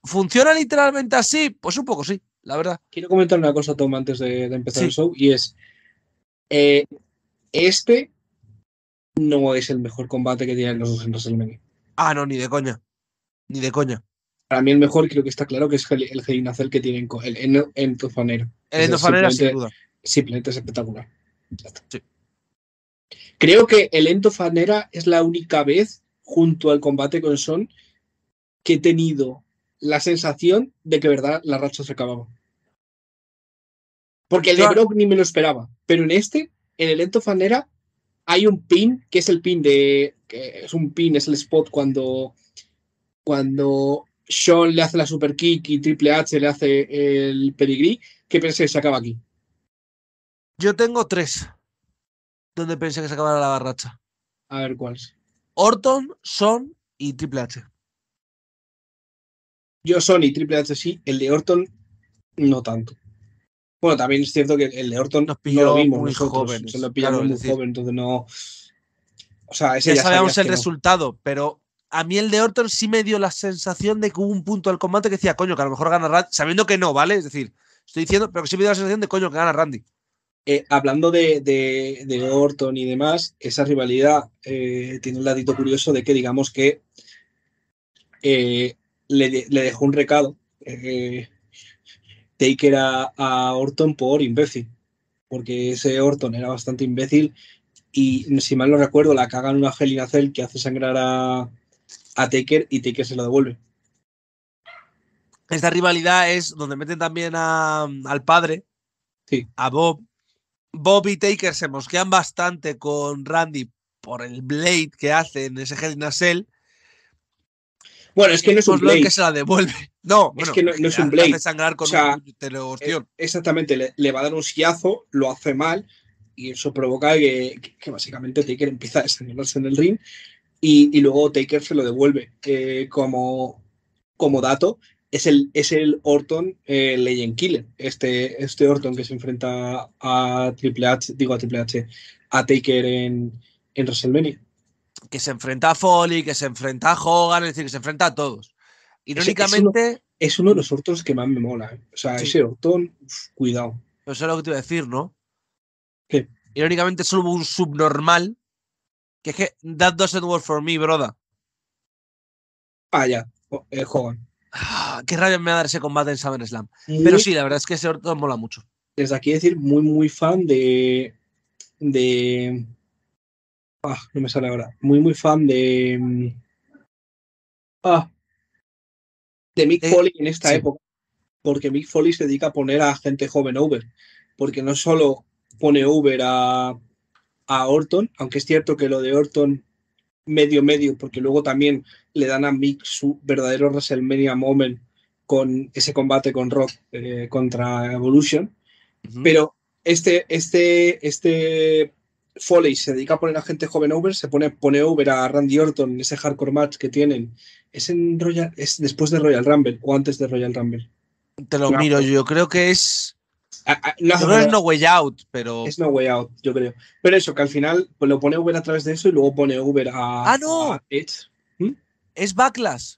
¿Funciona literalmente así? Pues un poco sí, la verdad. Quiero comentar una cosa, Tom, antes de, empezar el show, y es, eh, este no es el mejor combate que tienen los dos en WrestleMania. Ah, no, ni de coña. Ni de coña. Para mí el mejor creo que está claro que es el, el que tienen el, el El entofanera, sin duda. Simplemente es espectacular. Creo que el Entofanera es la única vez junto al combate con Son que he tenido la sensación de que verdad la racha se acababa. Porque el de Brock ni me lo esperaba. Pero en este, en el Etofanera hay un pin, que es el pin de. Que es un pin, es el spot cuando. Cuando Sean le hace la super kick y Triple H le hace el pedigrí, que pensé que se acaba aquí. Yo tengo tres. Donde pensé que se acabara la barracha. A ver cuáles. Orton, Son y Triple H. Yo Son y Triple H sí, el de Orton no tanto. Bueno, también es cierto que el de Orton no lo mismo, se lo pillamos muy joven, entonces no. O sea, ese ya, sabíamos el resultado, pero a mí el de Orton sí me dio la sensación de que hubo un punto al combate que decía, coño, que a lo mejor gana Randy, sabiendo que no, ¿vale? Es decir, estoy diciendo, pero que sí me dio la sensación de, coño, que gana Randy. Eh, hablando de, Orton y demás, esa rivalidad eh, tiene un ladito curioso de que digamos que eh, le, dejó un recado Taker a, Orton por imbécil, porque ese Orton era bastante imbécil y si mal no recuerdo la cagan una gelina que hace sangrar a, Taker y Taker se lo devuelve. Esta rivalidad es donde meten también al padre, a Bob. Bob y Taker se mosquean bastante con Randy por el Blade que hace en ese Hell in bueno, es que no es un Blade. que se la devuelve. No, bueno, es que no, es un Blade. sangrar con un eh, Exactamente, le, va a dar un sillazo, lo hace mal y eso provoca que, básicamente Taker empieza a desangrarse en el ring y, luego Taker se lo devuelve. como, como dato, es el, es el Orton eh, Legend Killer. Este, este Orton que se enfrenta a Triple H, digo a Triple H, a Taker en, en WrestleMania que se enfrenta a Foley, que se enfrenta a Hogan, es decir, que se enfrenta a todos. Irónicamente. Es, uno, de los Ortons que más me mola. ¿eh? O sea, ese Orton, cuidado. eso es lo que te iba a decir, ¿no? ¿Qué? Irónicamente, solo un subnormal. Que es que that doesn't work for me, broda. Ah, ya. Eh, Hogan. Ah, qué rabia me va a dar ese combate en SummerSlam. Pero sí, la verdad es que ese Orton mola mucho. Desde aquí decir, muy, muy fan de. de Ah, no me sale ahora. Muy, muy fan de. Mm, ah, de Mick eh, Foley en esta época. Porque Mick Foley se dedica a poner a gente joven over. Porque no solo pone over a, Orton, aunque es cierto que lo de Orton medio medio, porque luego también le dan a Mick su verdadero WrestleMania moment con ese combate con Rock eh, contra Evolution. Pero este, este, este Foley se dedica a poner a gente joven over, se pone, pone over a Randy Orton en ese hardcore match que tienen. ¿Es, en Royal, ¿Es después de Royal Rumble o antes de Royal Rumble? Te lo miro, yo creo que es. Ah, ah, no, es No Way Out, pero. Es No Way Out, yo creo. Pero eso, que al final lo pone over a través de eso y luego pone over a. ¡Ah, no! ¿Mm? Es Backlash.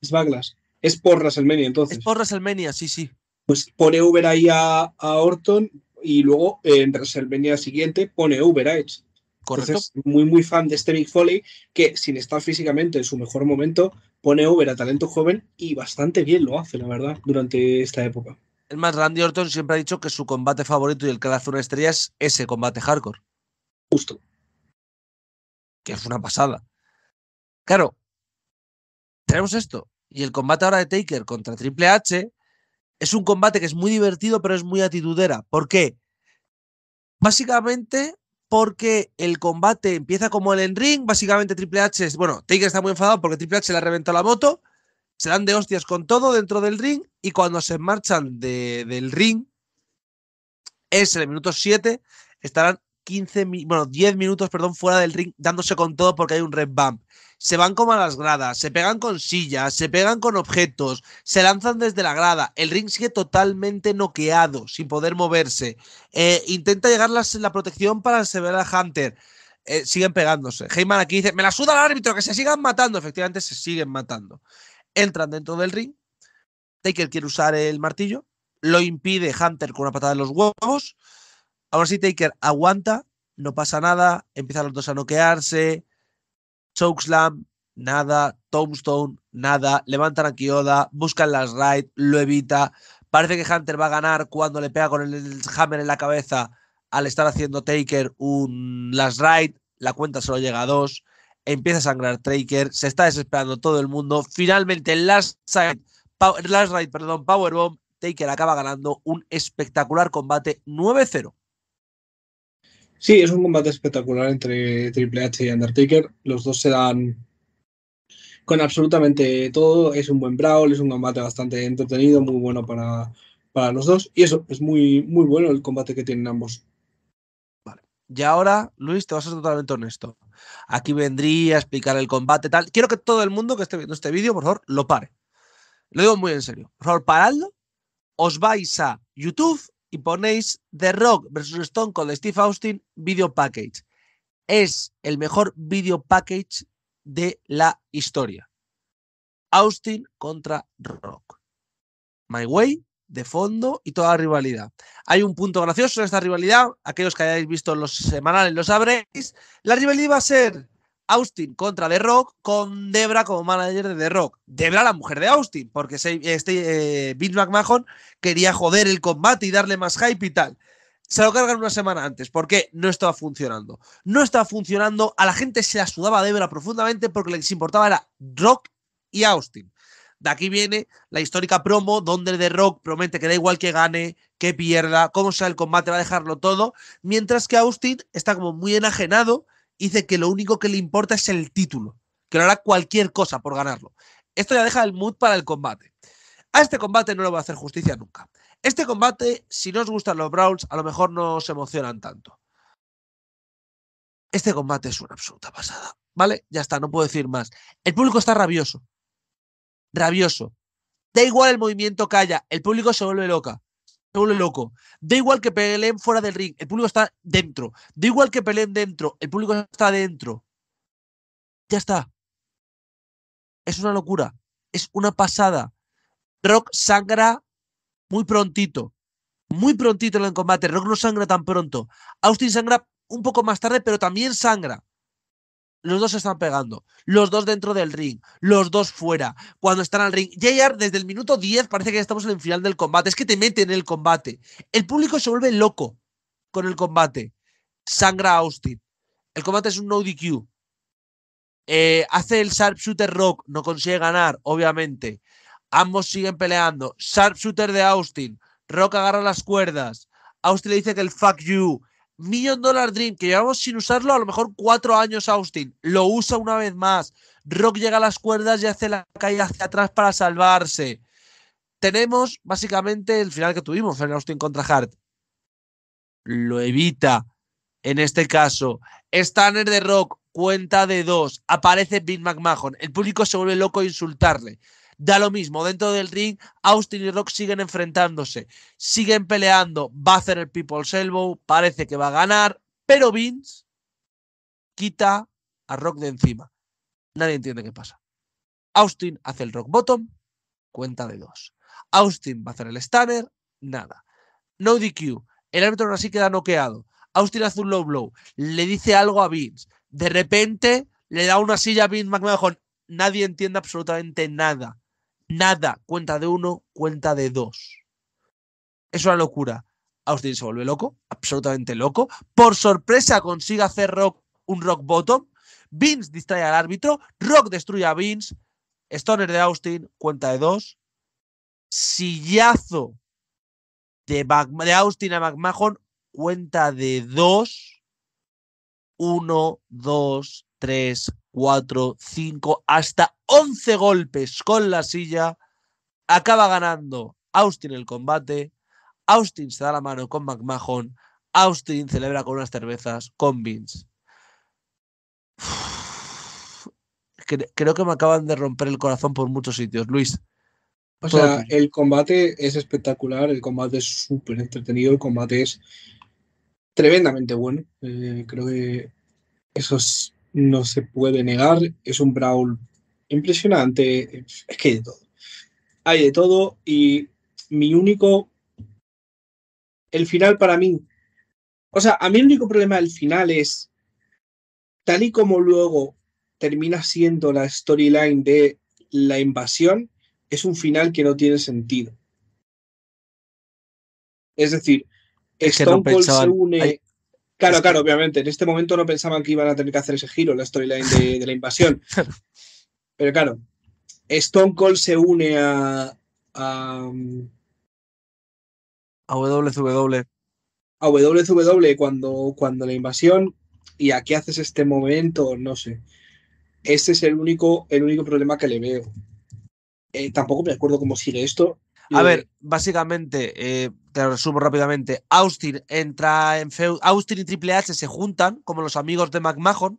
Es Backlash. Es por WrestleMania, entonces. Es por WrestleMania, sí, sí. Pues pone over ahí a Orton, y luego en WrestleMania siguiente pone Uber Edge. Entonces, muy, muy fan de este Mick Foley, que sin estar físicamente en su mejor momento, pone Uber a talento joven y bastante bien lo hace, la verdad, durante esta época. Es más, Randy Orton siempre ha dicho que su combate favorito y el que le hace una estrella es ese combate hardcore. Justo. Que es una pasada. Claro, tenemos esto. Y el combate ahora de Taker contra Triple H es un combate que es muy divertido, pero es muy atitudera. ¿Por qué? Básicamente porque el combate empieza como el en ring, básicamente Triple H, es, bueno, Taker está muy enfadado porque Triple H le ha reventado la moto, se dan de hostias con todo dentro del ring y cuando se marchan de, del ring, es en el minuto 7, estarán 15, bueno, 10 minutos, perdón, fuera del ring dándose con todo porque hay un red bump se van como a las gradas, se pegan con sillas, se pegan con objetos, se lanzan desde la grada, el ring sigue totalmente noqueado, sin poder moverse, eh, intenta llegar la protección para el a Hunter, eh, siguen pegándose. Heyman aquí dice, me la suda el árbitro, que se sigan matando, efectivamente se siguen matando. Entran dentro del ring, Taker quiere usar el martillo, lo impide Hunter con una patada en los huevos, ahora sí Taker aguanta, no pasa nada, empiezan los dos a noquearse, Chokeslam, nada. Tombstone, nada. Levantan a Kyoda, buscan las Ride, lo evita. Parece que Hunter va a ganar cuando le pega con el hammer en la cabeza al estar haciendo Taker un Last Ride, La cuenta solo llega a dos. Empieza a sangrar Taker. Se está desesperando todo el mundo. Finalmente, last, side, power, last perdón, Powerbomb. Taker acaba ganando un espectacular combate 9-0. Sí, es un combate espectacular entre Triple H y Undertaker. Los dos se dan con absolutamente todo. Es un buen brawl, es un combate bastante entretenido, muy bueno para, para los dos. Y eso, es muy, muy bueno el combate que tienen ambos. Vale. Y ahora, Luis, te vas a ser totalmente honesto. Aquí vendría a explicar el combate, tal. Quiero que todo el mundo que esté viendo este vídeo, por favor, lo pare. Lo digo muy en serio. Por favor, paradlo. Os vais a YouTube y ponéis The Rock versus Stone de Steve Austin Video Package. Es el mejor video package de la historia. Austin contra Rock. My Way de fondo y toda la rivalidad. Hay un punto gracioso en esta rivalidad, aquellos que hayáis visto los semanales lo sabréis. La rivalidad va a ser Austin contra The Rock, con Debra como manager de The Rock. Debra, la mujer de Austin, porque este, eh, Vince McMahon quería joder el combate y darle más hype y tal. Se lo cargan una semana antes, porque no estaba funcionando. No estaba funcionando, a la gente se la sudaba Debra profundamente porque les importaba era Rock y Austin. De aquí viene la histórica promo donde The Rock promete que da igual que gane, que pierda, cómo sea el combate, va a dejarlo todo, mientras que Austin está como muy enajenado dice que lo único que le importa es el título, que lo hará cualquier cosa por ganarlo. Esto ya deja el mood para el combate. A este combate no le va a hacer justicia nunca. Este combate, si no os gustan los Browns, a lo mejor no os emocionan tanto. Este combate es una absoluta pasada. ¿Vale? Ya está, no puedo decir más. El público está rabioso. Rabioso. Da igual el movimiento que haya, el público se vuelve loca vuelve loco. Da igual que peleen fuera del ring, el público está dentro. Da igual que peleen dentro, el público está dentro. Ya está. Es una locura. Es una pasada. Rock sangra muy prontito. Muy prontito en el combate. Rock no sangra tan pronto. Austin sangra un poco más tarde, pero también sangra. Los dos se están pegando. Los dos dentro del ring. Los dos fuera. Cuando están al ring. JR, desde el minuto 10 parece que estamos en el final del combate. Es que te mete en el combate. El público se vuelve loco con el combate. Sangra Austin. El combate es un no DQ. Eh, hace el Sharpshooter Rock. No consigue ganar, obviamente. Ambos siguen peleando. Sharpshooter de Austin. Rock agarra las cuerdas. Austin le dice que el fuck you. Million Dollar Dream, que llevamos sin usarlo a lo mejor cuatro años, Austin. Lo usa una vez más. Rock llega a las cuerdas y hace la caída hacia atrás para salvarse. Tenemos básicamente el final que tuvimos en Austin contra Hart. Lo evita. En este caso, Stanner de Rock, cuenta de dos. Aparece Big McMahon. El público se vuelve loco a insultarle. Da lo mismo, dentro del ring, Austin y Rock siguen enfrentándose, siguen peleando, va a hacer el People's Elbow, parece que va a ganar, pero Vince quita a Rock de encima. Nadie entiende qué pasa. Austin hace el Rock Bottom, cuenta de dos. Austin va a hacer el Stunner, nada. No DQ, el árbitro así queda noqueado. Austin hace un low blow, le dice algo a Vince. De repente le da una silla a Vince McMahon. Nadie entiende absolutamente nada. Nada. Cuenta de uno, cuenta de dos. Es una locura. Austin se vuelve loco, absolutamente loco. Por sorpresa consigue hacer rock, un rock bottom. Vince distrae al árbitro. Rock destruye a Vince. Stoner de Austin, cuenta de dos. Sillazo de, de Austin a McMahon, cuenta de dos. Uno, dos, 3, 4, 5, hasta 11 golpes con la silla. Acaba ganando Austin el combate. Austin se da la mano con McMahon. Austin celebra con unas cervezas con Vince. creo que me acaban de romper el corazón por muchos sitios, Luis. O sea, el combate es espectacular, el combate es súper entretenido, el combate es tremendamente bueno. Eh, creo que eso es no se puede negar, es un brawl impresionante, es que hay de todo. Hay de todo y mi único... El final para mí. O sea, a mí el único problema del final es, tal y como luego termina siendo la storyline de la invasión, es un final que no tiene sentido. Es decir, Stone se une... Claro, claro, obviamente. En este momento no pensaban que iban a tener que hacer ese giro, la storyline de, la invasión. Pero claro, Stone Cold se une a. a. a e. A e cuando, cuando la invasión. Y qué haces este momento, no sé. Ese es el único, el único problema que le veo. Eh, tampoco me acuerdo cómo sigue esto. A ver, básicamente, eh, te lo resumo rápidamente. Austin entra en feud. Austin y Triple H se juntan como los amigos de McMahon,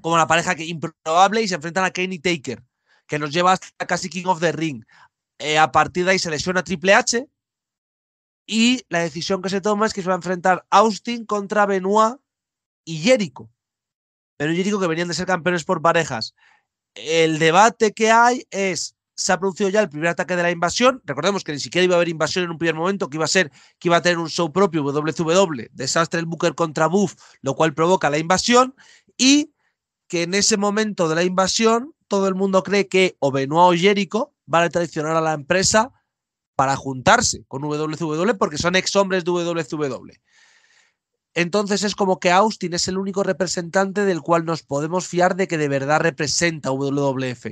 como la pareja que improbable y se enfrentan a Kenny Taker, que nos lleva hasta casi King of the Ring. Eh, a partir de ahí se lesiona Triple H y la decisión que se toma es que se va a enfrentar Austin contra Benoit y Jericho. Pero Jericho que venían de ser campeones por parejas. El debate que hay es se ha producido ya el primer ataque de la invasión. Recordemos que ni siquiera iba a haber invasión en un primer momento, que iba a ser que iba a tener un show propio, WCW, desastre el Booker contra Buff, lo cual provoca la invasión, y que en ese momento de la invasión todo el mundo cree que o Benoit o Jericho van a traicionar a la empresa para juntarse con WCW porque son ex hombres de WCW. Entonces es como que Austin es el único representante del cual nos podemos fiar de que de verdad representa WWF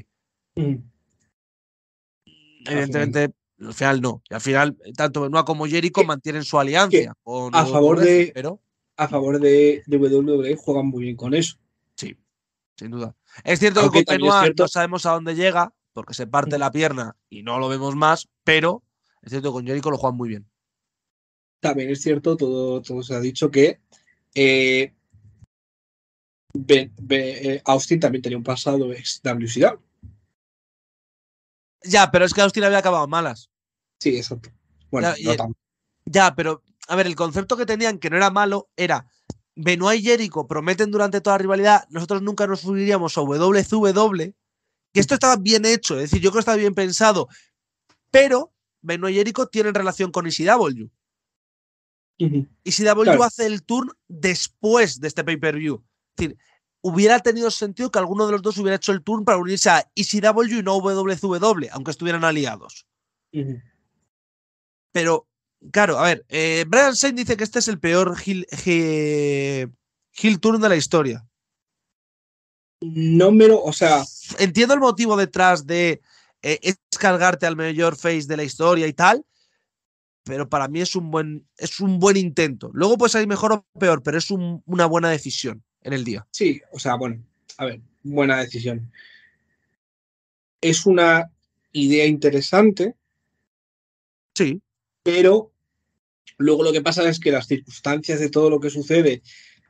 evidentemente al final no. al final, tanto Benoit como Jericho mantienen su alianza. a, favor de, pero... a favor de WWE e juegan muy bien con eso. Sí, sin duda. Es cierto que con Benoit no sabemos a dónde llega, porque se parte mm. la pierna y no lo vemos más, pero es cierto que con Jericho lo juegan muy bien. También es cierto, todo, todo se ha dicho que eh, eh, Austin también tenía un pasado ex WCW. Ya, pero es que Austin había acabado malas. Sí, exacto. Bueno, ya, pero, a ver, el concepto que tenían, que no era malo, era Benoit y Jericho prometen durante toda la rivalidad, nosotros nunca nos uniríamos a WZW. que esto estaba bien hecho, es decir, yo creo que estaba bien pensado, pero Benoit y Jericho tienen relación con ECW. y si hace el turn después de este pay-per-view. Es decir, hubiera tenido sentido que alguno de los dos hubiera hecho el turn para unirse a ECW y no WCW, aunque estuvieran aliados. Pero, claro, a ver, eh, Brian Sainz dice que este es el peor Hill turn de la historia. No me lo, o sea. Entiendo el motivo detrás de descargarte eh, al mayor face de la historia y tal, pero para mí es un buen, es un buen intento. Luego, pues hay mejor o peor, pero es una buena decisión en el día. Sí, o sea, bueno, a ver, buena decisión. Es una idea interesante. Sí. Pero luego lo que pasa es que las circunstancias de todo lo que sucede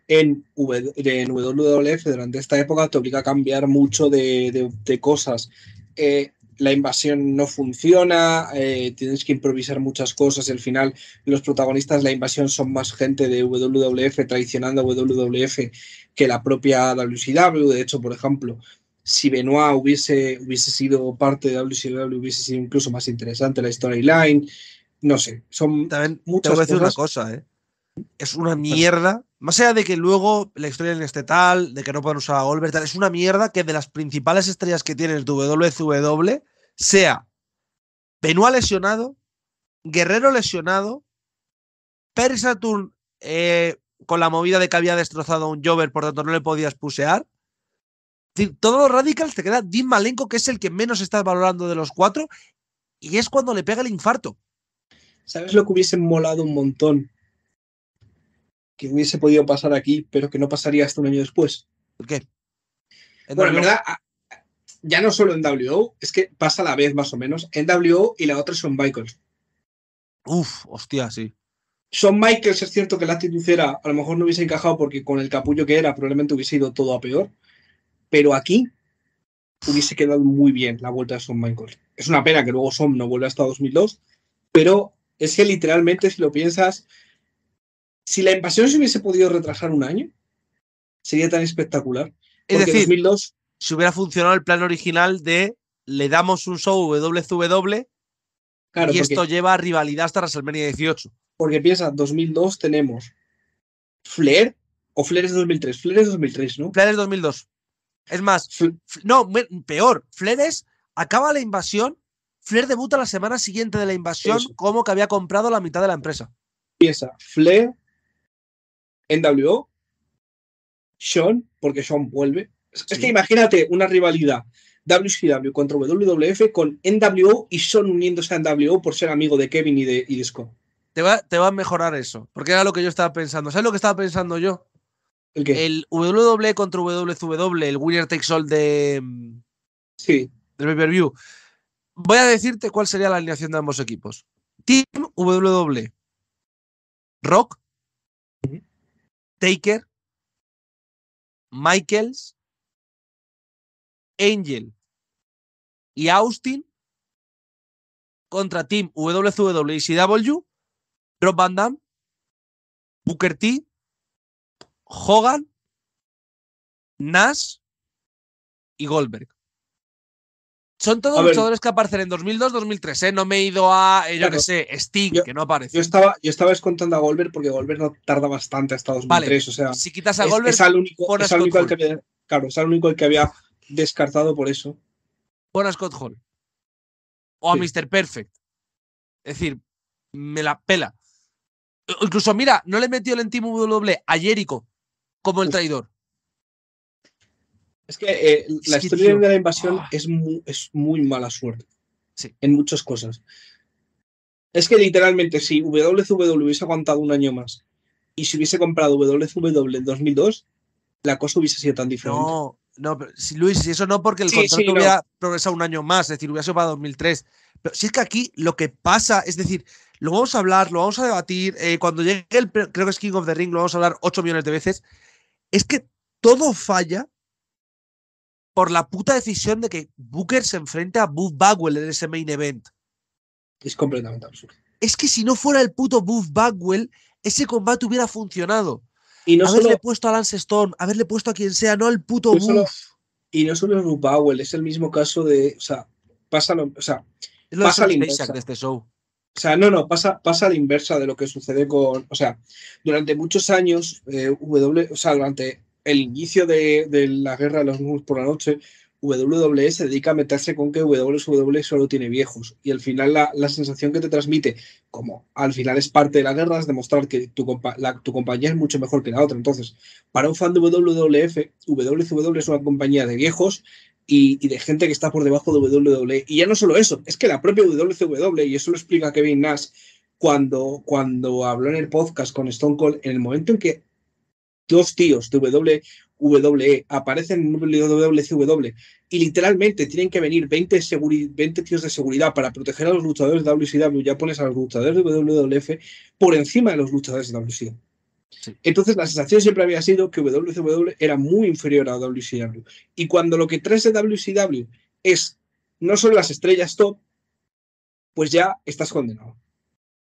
en, WWF durante esta época te obliga a cambiar mucho de, cosas. Eh, la invasión no funciona, eh, tienes que improvisar muchas cosas. Al final, los protagonistas de la invasión son más gente de WWF traicionando a WWF que la propia WCW. De hecho, por ejemplo, si Benoit hubiese, hubiese sido parte de WCW, hubiese sido incluso más interesante la storyline. No sé, son También muchas veces una cosa, ¿eh? Es una mierda. Más allá de que luego la historia en este tal, de que no puedan usar a Goldberg, es una mierda que de las principales estrellas que tiene el WCW sea Benoit lesionado, Guerrero lesionado, Perry Saturn eh, con la movida de que había destrozado un Jover, por tanto no le podías pusear. Todos los radicals te queda Dean Malenko, que es el que menos estás valorando de los cuatro, y es cuando le pega el infarto. ¿Sabes lo que hubiese molado un montón? Que hubiese podido pasar aquí, pero que no pasaría hasta un año después. ¿Por qué? bueno, en verdad, ya no solo en WO, es que pasa a la vez más o menos. En WO y la otra son Michaels. Uf, hostia, sí. Shawn Michaels es cierto que la actitud era, a lo mejor no hubiese encajado porque con el capullo que era probablemente hubiese ido todo a peor, pero aquí hubiese quedado muy bien la vuelta de Son Michaels. Es una pena que luego Son no vuelva hasta 2002, pero es que literalmente si lo piensas, si la invasión se hubiese podido retrasar un año, sería tan espectacular. Es decir, 2002, si hubiera funcionado el plan original de le damos un show WZW e y esto lleva a rivalidad hasta WrestleMania 18. Porque piensa, 2002 tenemos Flair, o Flair es 2003, Flair es 2003, ¿no? Flair es 2002. Es más, no, peor, Flair es, acaba la invasión, Flair debuta la semana siguiente de la invasión como que había comprado la mitad de la empresa. Piensa, Flair, NWO, Sean, porque Sean vuelve. Es que imagínate una rivalidad WCW contra WWF con NWO y Sean uniéndose a NWO por ser amigo de Kevin y de, Disco te va, a mejorar eso. Porque era lo que yo estaba pensando. ¿Sabes lo que estaba pensando yo? ¿El qué? El WWE contra WWE. el winner takes all de. Mm, sí. Del pay-per-view. Voy a decirte cuál sería la alineación de ambos equipos. Team WWE. Rock. Taker. Michaels. Angel. Y Austin. Contra Team WWE y CW. Rob Van Damme, Booker T, Hogan, Nash y Goldberg. Son todos luchadores que aparecen en 2002-2003, ¿eh? No me he ido a, eh, yo sé, Sting, que no aparece. Yo estaba, descontando a Goldberg porque Goldberg no tarda bastante hasta 2003, sea... Si quitas a Goldberg, es, único, que había, es el único que había descartado por eso. O a Scott Hall. O a Mr. Perfect. Es decir, me la pela. Incluso, mira, no le metió el entimo w a Jericho como el traidor. Es que eh, la historia de la invasión ah. es, muy, mala suerte. Sí. En muchas cosas. Es que literalmente, si WCW hubiese aguantado un año más y si hubiese comprado WCW en 2002, la cosa hubiese sido tan diferente. No, no, pero, si, Luis, eso no porque el contrato hubiera progresado un año más, es decir, hubiera sido para 2003. Pero si es que aquí lo que pasa, es decir, lo vamos a hablar, lo vamos a debatir. Eh, cuando llegue el, creo que es King of the Ring, lo vamos a hablar 8 millones de veces. Es que todo falla por la puta decisión de que Booker se enfrente a Buff Bagwell en ese main event. Es completamente absurdo. Es que si no fuera el puto Buff Bagwell, ese combate hubiera funcionado. Y no haberle puesto a Lance Stone, haberle puesto a quien sea, no al puto Buff Y no solo a Buff Bagwell, es el mismo caso de. O sea, pasa O sea, es lo pasa de este show. O sea, no, no, pasa, pasa la inversa de lo que sucede con. O sea, durante muchos años, eh, o sea, durante el inicio de, la guerra de los mus por la noche, WWE se dedica a meterse con que WWE solo tiene viejos. Y al final la, sensación que te transmite, como al final es parte de la guerra, es demostrar que tu, tu compañía es mucho mejor que la otra. Entonces, para un fan de WWF, WCW es una compañía de viejos y, de gente que está por debajo de WWE. Y ya no solo eso, es que la propia WCW, e, y eso lo explica Kevin Nash cuando, cuando habló en el podcast con Stone Cold, en el momento en que dos tíos de WWE aparecen en WCW e, y literalmente tienen que venir 20, 20 tíos de seguridad para proteger a los luchadores de WCW, ya pones a los luchadores de WWF por encima de los luchadores de WCW. Entonces la sensación siempre había sido que WCW era muy inferior a WCW. Y cuando lo que trae de WCW es no son las estrellas top, pues ya estás condenado.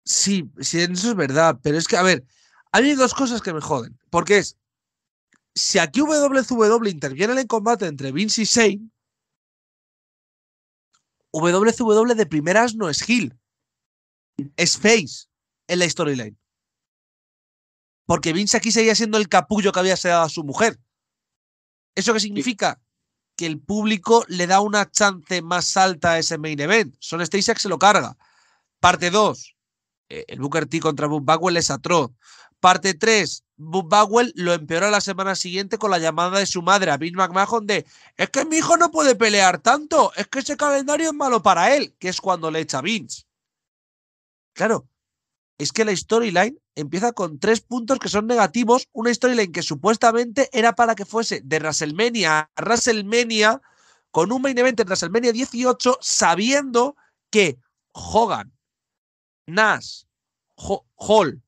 Sí, eso es verdad, pero es que, a ver, hay dos cosas que me joden, porque es, si aquí WCW interviene en el combate entre Vince y Shane, WCW de primeras no es heel, es face en la storyline porque Vince aquí seguía siendo el capullo que había dado a su mujer. ¿Eso qué significa? Que el público le da una chance más alta a ese main event. Son que se lo carga. Parte 2. Eh, el Booker T contra Bob Bagwell es atroz. Parte 3. Bob Bagwell lo empeoró la semana siguiente con la llamada de su madre a Vince McMahon de es que mi hijo no puede pelear tanto, es que ese calendario es malo para él, que es cuando le echa Vince. Claro, es que la storyline empieza con tres puntos que son negativos. Una storyline que supuestamente era para que fuese de WrestleMania a WrestleMania con un main event en WrestleMania 18, sabiendo que Hogan, Nash, Hall,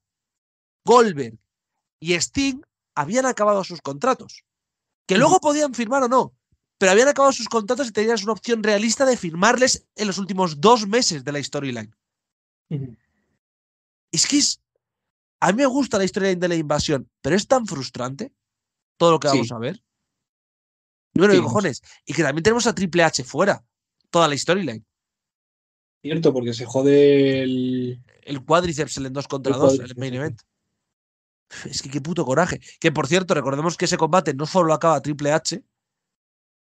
Goldberg y Sting habían acabado sus contratos. Que luego podían firmar o no, pero habían acabado sus contratos y tenías una opción realista de firmarles en los últimos dos meses de la storyline. Es que A mí me gusta la historia de la invasión, pero es tan frustrante todo lo que vamos a ver. Bueno, y cojones. Y que también tenemos a Triple H fuera, toda la storyline. Cierto, porque se jode el. El cuádriceps, en 2 contra 2, el, el main event. Es que qué puto coraje. Que por cierto, recordemos que ese combate no solo acaba Triple H,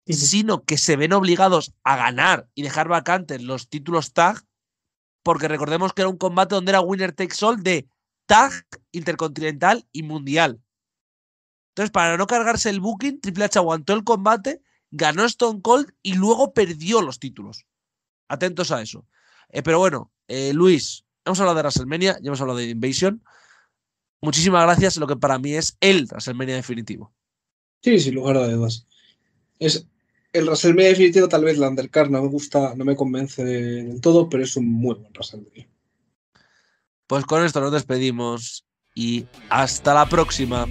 sino que se ven obligados a ganar y dejar vacantes los títulos tag porque recordemos que era un combate donde era winner takes all de tag, intercontinental y mundial. Entonces, para no cargarse el booking, Triple H aguantó el combate, ganó Stone Cold y luego perdió los títulos. Atentos a eso. Eh, pero bueno, eh, Luis, hemos hablado de WrestleMania, ya hemos hablado de Invasion. Muchísimas gracias, lo que para mí es el WrestleMania definitivo. Sí, sin lugar a dudas. Es el WrestleMania definitivo tal vez la Undercard no me gusta, no me convence del todo, pero es un muy buen WrestleMania. Pues con esto nos despedimos y hasta la próxima.